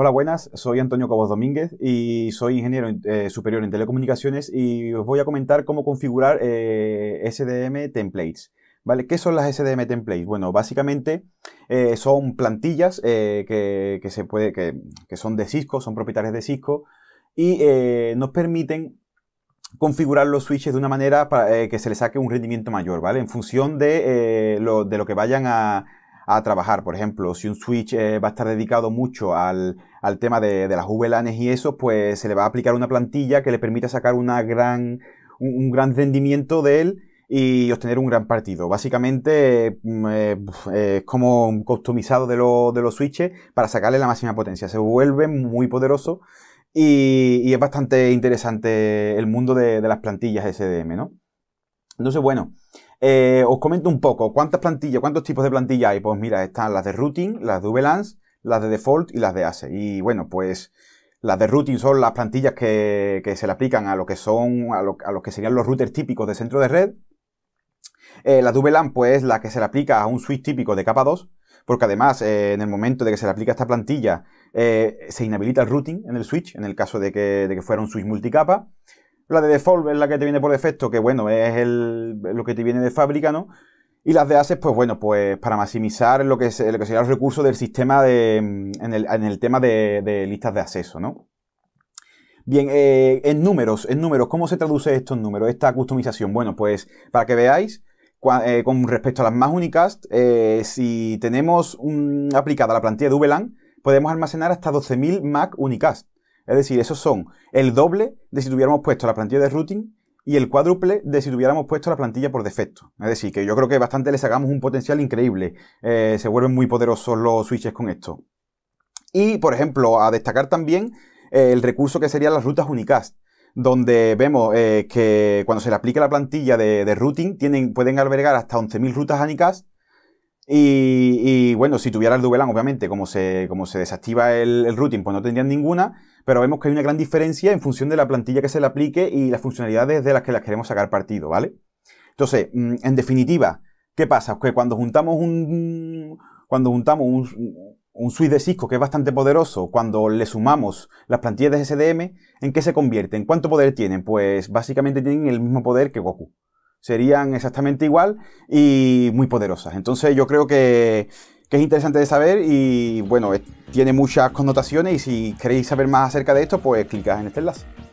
Hola, buenas. Soy Antonio Cabos Domínguez y soy ingeniero eh, superior en telecomunicaciones y os voy a comentar cómo configurar eh, SDM templates. ¿Vale? ¿Qué son las SDM templates? Bueno, básicamente eh, son plantillas que, se puede, que, son de Cisco, son propietarias de Cisco y nos permiten configurar los switches de una manera para, que se les saque un rendimiento mayor, ¿vale? En función de, lo, de lo que vayan a, a trabajar. Por ejemplo, si un switch eh, va a estar dedicado mucho al, tema de, las VLANs y eso, pues se le va a aplicar una plantilla que le permita sacar una gran, un, gran rendimiento de él y obtener un gran partido. Básicamente mm, eh, eh, es como un customizado de, de los switches para sacarle la máxima potencia. Se vuelve muy poderoso y, es bastante interesante el mundo de, de, las plantillas SDM, ¿no? Entonces, bueno, eh, os comento un poco, ¿cuántas plantillas, cuántos tipos de plantillas hay? Pues mira, están las de routing, las de VLANs, las de default y las de ASE. Y bueno, pues las de routing son las plantillas que, se le aplican a lo que son, a lo, que serían los routers típicos de centro de red. Eh, las la de VLAN, pues la que se le aplica a un switch típico de capa 2, porque además eh, en el momento de que se le aplica esta plantilla se inhabilita el routing en el switch, en el caso de que, de que fuera un switch multicapa. La de default es la que te viene por defecto, que bueno, es el, lo que te viene de fábrica, ¿no? Y las de ACES, pues bueno, pues para maximizar lo que, es, lo que sería el recurso del sistema mm, en, el, tema de, listas de acceso, ¿no? Bien, eh, en números, en números, ¿cómo se traduce esto en números, esta customización? Bueno, pues para que veáis, eh, con respecto a las más unicast, eh, si tenemos aplicada la plantilla de VLAN, podemos almacenar hasta 12.000 MAC unicast. Es decir, esos son el doble de si tuviéramos puesto la plantilla de routing y el cuádruple de si tuviéramos puesto la plantilla por defecto. Es decir, que yo creo que bastante le sacamos un potencial increíble. Eh, se vuelven muy poderosos los switches con esto. Y, por ejemplo, a destacar también eh, el recurso que serían las rutas unicast donde vemos eh, que cuando se le aplica la plantilla de, routing tienen, pueden albergar hasta 11.000 rutas unicast y, bueno, si tuviera el duvelan, obviamente, como se, como se desactiva el, el, routing, pues no tendrían ninguna, pero vemos que hay una gran diferencia en función de la plantilla que se le aplique y las funcionalidades de las que las queremos sacar partido, ¿vale? Entonces, mm, en definitiva, ¿qué pasa? Que cuando juntamos un, cuando juntamos un, un suite de Cisco que es bastante poderoso, cuando le sumamos las plantillas de SDM, ¿en qué se convierte? ¿En ¿Cuánto poder tienen? Pues básicamente tienen el mismo poder que Goku serían exactamente igual y muy poderosas. Entonces yo creo que, es interesante de saber y bueno, tiene muchas connotaciones y si queréis saber más acerca de esto, pues clicad en este enlace.